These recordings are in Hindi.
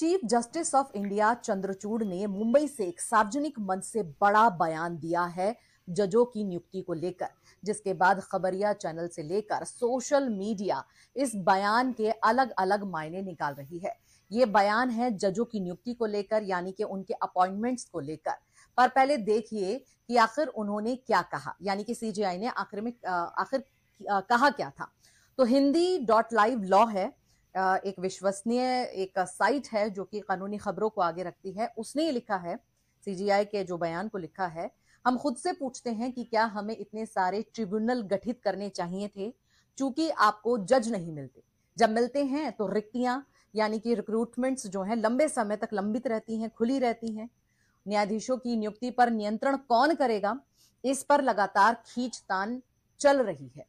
chief justice of India Chandrachud ने मुंबई से एक सार्वजनिक मंच से बड़ा बयान दिया है जजों की नियुक्ति को लेकर जिसके बाद खबरिया चैनल से लेकर सोशल मीडिया इस बयान के अलग अलग मायने निकाल रही है ये बयान है जजों की नियुक्ति को लेकर यानी कि उनके अपॉइंटमेंट्स को लेकर पर पहले देखिए कि आखिर उन्होंने क्या कहा यानी कि सीजीआई ने आखिर में आखिर कहा क्या था तो हिंदी डॉट लाइव लॉ है एक विश्वसनीय एक साइट है जो कि कानूनी खबरों को आगे रखती है उसने ये लिखा है सीजीआई के जो बयान को लिखा है हम खुद से पूछते हैं कि क्या हमें इतने सारे ट्रिब्यूनल गठित करने चाहिए थे चूंकि आपको जज नहीं मिलते जब मिलते हैं तो रिक्तियां यानी कि रिक्रूटमेंट्स जो हैं लंबे समय तक लंबित रहती हैं खुली रहती हैं न्यायाधीशों की नियुक्ति पर नियंत्रण कौन करेगा इस पर लगातार खींचतान चल रही है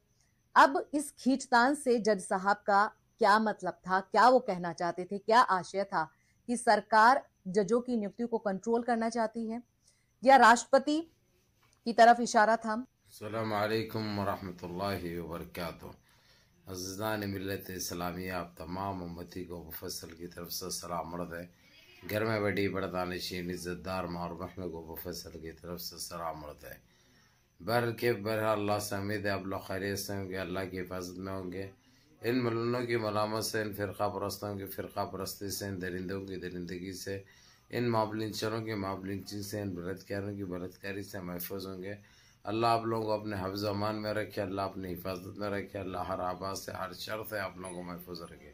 अब इस खींचतान से जज साहब का क्या मतलब था क्या वो कहना चाहते थे क्या आशय था कि सरकार जजों की नियुक्ति को कंट्रोल करना चाहती है या राष्ट्रपति की तरफ इशारा था अलैक्म वरहमतुल्लाहि वबरकातुहू अजान मिलत इस्लामिया आप तमाम उम्मती को मुफसल की तरफ से सलाम अर्द है घर में बैठी बड़तानशीन इज़्ज़तदार मारमह को मुफसल की तरफ से सलाम अर्द है बहर के बहर अल्लाह से उम्मीद है आप लोग खैरियत से होंगे अल्लाह की हिफाजत में होंगे इन मलूनों की मलामत से इन फ़िरका परस्तों की फ़िरका परस्ती से इन दरिंदों की दरिंदगी से इन चरों की माबलिंची से इन बलतकारों की बलतकारी से महफूज होंगे अल्लाह आप लोगों को अपने हफ्ज अमान में रखे अल्लाह अपनी हिफाजत में रखे अल्लाह हर आबाद से हर शर से आप लोगों को महफूज रखे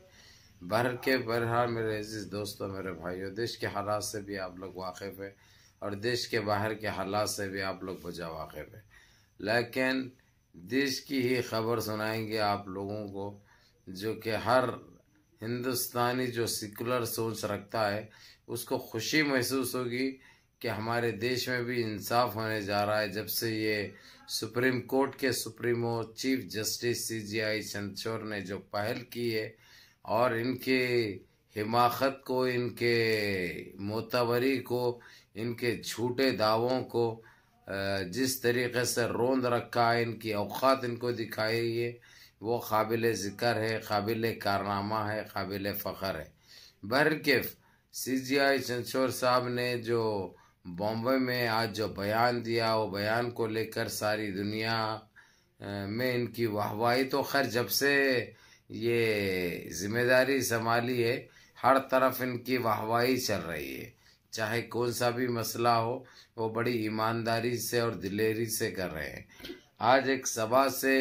बहर के बरहार मेरे अजीज़ दोस्तों मेरे भाइयों देश के हालात से भी आप लोग वाकिफ़ है और देश के बाहर के हालात से भी आप लोग बजा वाकिफ़ है लेकिन देश की ही खबर सुनाएंगे आप लोगों को जो कि हर हिंदुस्तानी जो सिकुलर सोच रखता है उसको खुशी महसूस होगी कि हमारे देश में भी इंसाफ होने जा रहा है जब से ये सुप्रीम कोर्ट के supremo chief justice C J I चंदशोर ने जो पहल की है और इनके हिमाकत को इनके मोतवरी को इनके झूठे दावों को जिस तरीके से रोंद रखा है इनकी औकात इनको दिखाई है वो काबिल ज़िक्र है काबिल कारनामा है काबिल फ़ख्र है बहरकेफ सी जी आई चंदोर साहब ने जो बॉम्बे में आज जो बयान दिया वो बयान को लेकर सारी दुनिया में इनकी वाहवाही तो खैर जब से ये जिम्मेदारी संभाली है हर तरफ इनकी वाहवाही चल रही है चाहे कौन सा भी मसला हो वो बड़ी ईमानदारी से और दिलेरी से कर रहे हैं आज एक सभा से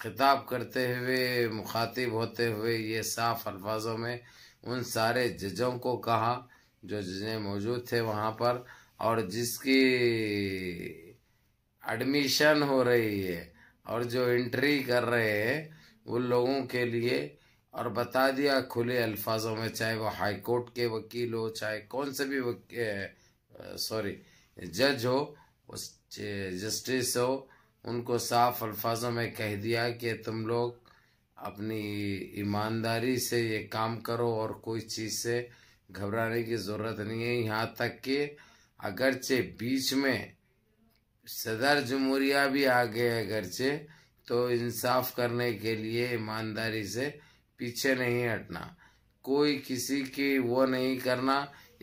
खिताब करते हुए मुखातिब होते हुए ये साफ अल्फाजों में उन सारे जजों को कहा जो जजें मौजूद थे वहाँ पर और जिसकी एडमिशन हो रही है और जो एंट्री कर रहे हैं उन लोगों के लिए और बता दिया खुले अल्फाजों में चाहे वो हाई कोर्ट के वकील हो चाहे कौन से भी सॉरी जज हो उस जस्टिस हो उनको साफ अल्फाजों में कह दिया कि तुम लोग अपनी ईमानदारी से ये काम करो और कोई चीज़ से घबराने की ज़रूरत नहीं है यहाँ तक कि अगरचे बीच में सदर जमहूरिया भी आ गए अगरचे तो इंसाफ करने के लिए ईमानदारी से पीछे नहीं हटना कोई किसी की वो नहीं करना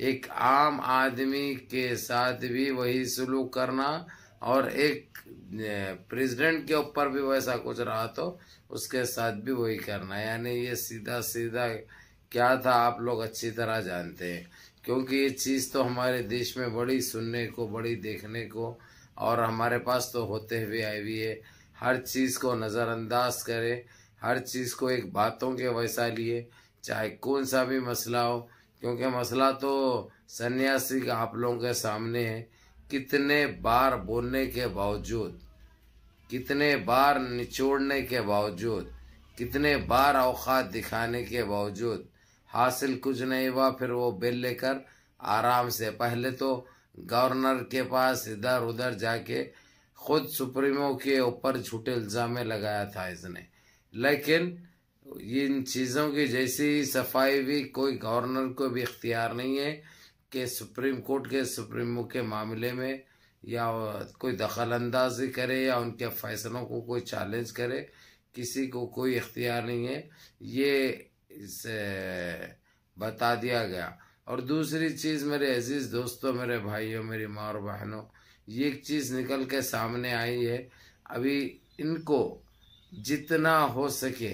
एक आम आदमी के साथ भी वही सलूक करना और एक प्रेसिडेंट के ऊपर भी वैसा कुछ रहा तो उसके साथ भी वही करना यानी ये सीधा सीधा क्या था आप लोग अच्छी तरह जानते हैं क्योंकि ये चीज़ तो हमारे देश में बड़ी सुनने को बड़ी देखने को और हमारे पास तो होते हुए आई हुई है हर चीज़ को नज़रअंदाज करें हर चीज़ को एक बातों के वैसा लिए चाहे कौन सा भी मसला हो क्योंकि मसला तो सन्यासी का आप लोगों के सामने है कितने बार बोलने के बावजूद कितने बार निचोड़ने के बावजूद कितने बार अवकात दिखाने के बावजूद हासिल कुछ नहीं हुआ फिर वो बिल लेकर आराम से पहले तो गवर्नर के पास इधर उधर जाके खुद सुप्रीमो के ऊपर झूठे इल्ज़ाम लगाया था इसने लेकिन इन चीज़ों की जैसी सफाई भी कोई गवर्नर को भी इख्तियार नहीं है के सुप्रीम कोर्ट के सुप्रीमो के मामले में या कोई दखल अंदाजी करे या उनके फैसलों को कोई चैलेंज करे किसी को कोई इख्तियार नहीं है ये इसे बता दिया गया और दूसरी चीज़ मेरे अजीज़ दोस्तों मेरे भाइयों मेरी माँ और बहनों ये एक चीज़ निकल के सामने आई है अभी इनको जितना हो सके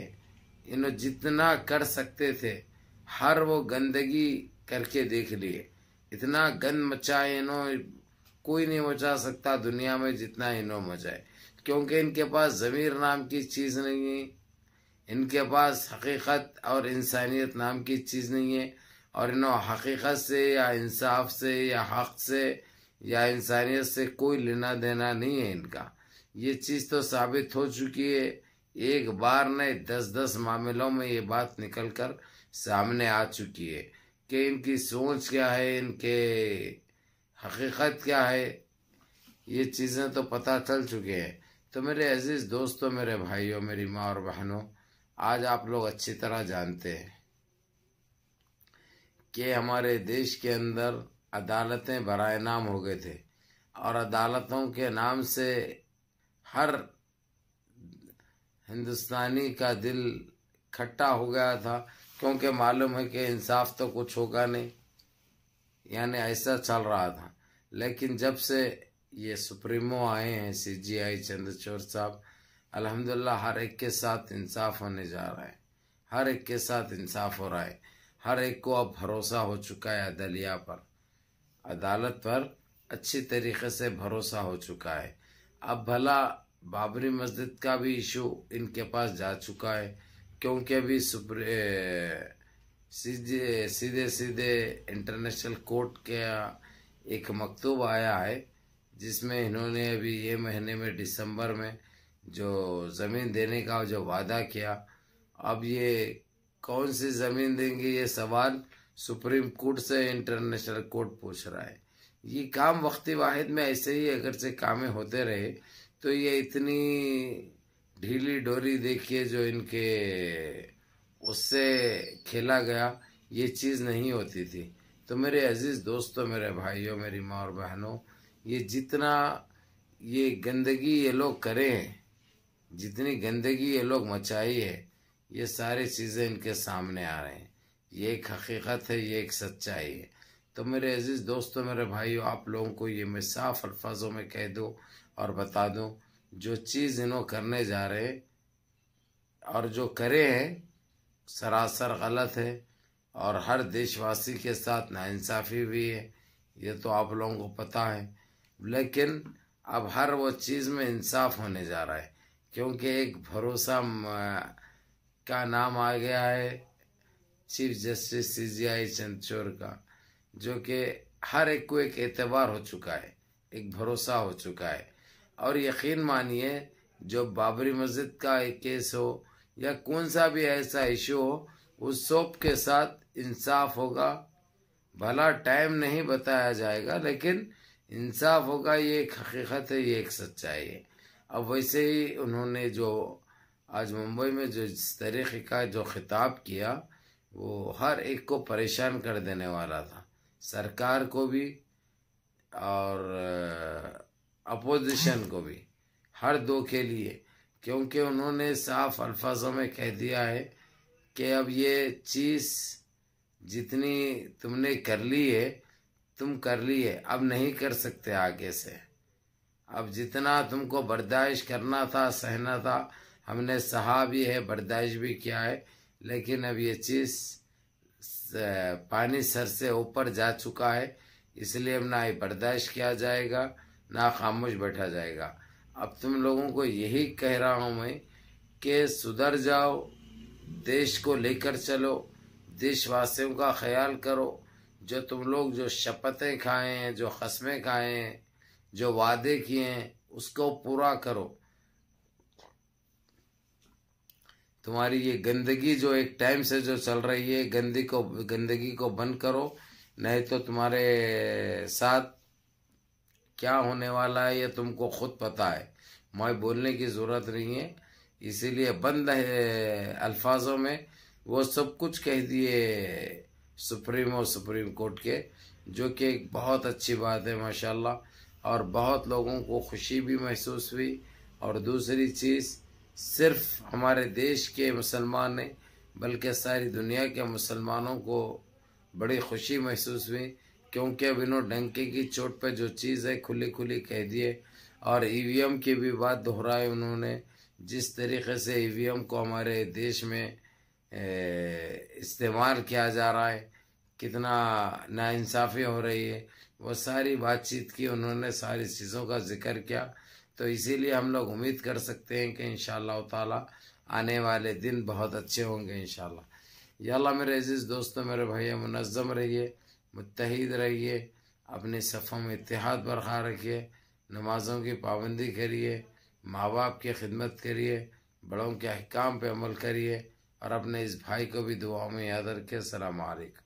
इन्हों जितना कर सकते थे हर वो गंदगी करके देख लिए इतना गंद मचाए इन्हों कोई नहीं मचा सकता दुनिया में जितना इन्हों मचाए क्योंकि इनके पास ज़मीर नाम की चीज़ नहीं है इनके पास हकीकत और इंसानियत नाम की चीज़ नहीं है और इन्हों हकीकत से या इंसाफ से या हक से या इंसानियत से कोई लेना देना नहीं है इनका ये चीज़ तो साबित हो चुकी है एक बार नहीं दस दस मामलों में ये बात निकल कर सामने आ चुकी है कि इनकी सोच क्या है इनके हकीकत क्या है ये चीज़ें तो पता चल चुके हैं तो मेरे अजीज़ दोस्तों मेरे भाइयों मेरी माँ और बहनों आज आप लोग अच्छी तरह जानते हैं कि हमारे देश के अंदर अदालतें बरए नाम हो गए थे और अदालतों के नाम से हर हिंदुस्तानी का दिल खट्टा हो गया था क्योंकि मालूम है कि इंसाफ तो कुछ होगा नहीं यानी ऐसा चल रहा था लेकिन जब से ये सुप्रीमो आए हैं सी जी आई चंद्रचोर साहब अल्हम्दुलिल्लाह हर एक के साथ इंसाफ होने जा रहा है हर एक के साथ इंसाफ हो रहा है हर एक को अब भरोसा हो चुका है अदलिया पर अदालत पर अच्छी तरीके से भरोसा हो चुका है अब भला बाबरी मस्जिद का भी इशू इनके पास जा चुका है क्योंकि अभी सीधे सीधे सीधे इंटरनेशनल कोर्ट का एक मकतूब आया है जिसमें इन्होंने अभी ये महीने में दिसंबर में जो ज़मीन देने का जो वादा किया अब ये कौन सी ज़मीन देंगे ये सवाल सुप्रीम कोर्ट से इंटरनेशनल कोर्ट पूछ रहा है ये काम वक्ती वाहिद में ऐसे ही अगर से कामें होते रहे तो ये इतनी ढीली डोरी देखिए जो इनके उससे खेला गया ये चीज़ नहीं होती थी तो मेरे अजीज़ दोस्तों तो मेरे भाइयों मेरी माँ और बहनों ये जितना ये गंदगी ये लोग करें जितनी गंदगी ये लोग मचाई है ये सारी चीज़ें इनके सामने आ रहे हैं ये एक हकीकत है ये एक सच्चाई है तो मेरे अजीज़ दोस्तों तो मेरे भाइयों आप लोगों को ये मैं साफ अल्फाजों में कह दूँ और बता दूँ जो चीज़ इन्हों करने जा रहे और जो करे हैं सरासर गलत है और हर देशवासी के साथ नाइंसाफ़ी भी है ये तो आप लोगों को पता है लेकिन अब हर वो चीज़ में इंसाफ होने जा रहा है क्योंकि एक भरोसा का नाम आ गया है चीफ जस्टिस सी जी आई चंदचोर का जो कि हर एक को एक एतबार हो चुका है एक भरोसा हो चुका है और यकीन मानिए जो बाबरी मस्जिद का एक केस हो या कौन सा भी ऐसा इशू हो उस सोप के साथ इंसाफ होगा भला टाइम नहीं बताया जाएगा लेकिन इंसाफ होगा ये एक हकीकत है ये एक सच्चाई है अब वैसे ही उन्होंने जो आज मुंबई में जो इस तरीके का जो खिताब किया वो हर एक को परेशान कर देने वाला था सरकार को भी और अपोजिशन को भी हर दो के लिए क्योंकि उन्होंने साफ अल्फाजों में कह दिया है कि अब ये चीज़ जितनी तुमने कर ली है तुम कर ली है अब नहीं कर सकते आगे से अब जितना तुमको बर्दाश्त करना था सहना था हमने सहा भी है बर्दाश्त भी किया है लेकिन अब ये चीज़ पानी सर से ऊपर जा चुका है इसलिए अब ना ही बर्दाश्त किया जाएगा ना खामोश बैठा जाएगा अब तुम लोगों को यही कह रहा हूँ मैं कि सुधर जाओ देश को लेकर चलो देशवासियों का ख्याल करो जो तुम लोग जो शपथें खाए हैं जो कस्में खाए हैं जो वादे किए हैं उसको पूरा करो तुम्हारी ये गंदगी जो एक टाइम से जो चल रही है गंदी को गंदगी को बंद करो नहीं तो तुम्हारे साथ क्या होने वाला है ये तुमको खुद पता है मैं बोलने की ज़रूरत नहीं है इसीलिए बंद है अल्फाजों में वो सब कुछ कह दिए सुप्रीम और सुप्रीम कोर्ट के जो कि एक बहुत अच्छी बात है माशाल्लाह और बहुत लोगों को खुशी भी महसूस हुई और दूसरी चीज़ सिर्फ हमारे देश के मुसलमान ने बल्कि सारी दुनिया के मुसलमानों को बड़ी खुशी महसूस हुई क्योंकि विनोद डंके की चोट पर जो चीज़ है खुली खुली कह दिए और ईवीएम की भी बात दोहराए उन्होंने जिस तरीके से ईवीएम को हमारे देश में इस्तेमाल किया जा रहा है कितना नाइंसाफ़ी हो रही है वो सारी बातचीत की उन्होंने सारी चीज़ों का जिक्र किया तो इसीलिए हम लोग उम्मीद कर सकते हैं कि इन ताला आने वाले दिन बहुत अच्छे होंगे इन शाला मेरे अजीज़ दोस्तों मेरे भैया मुनज़म रहिए मुतहद रहिए अपने सफ़ों में इतिहाद बरकरार रखिए नमाज़ों की पाबंदी करिए माँ बाप की खिदमत करिए बड़ों के अहकाम पर अमल करिए और अपने इस भाई को भी दुआओं में याद रखिए अलैक्म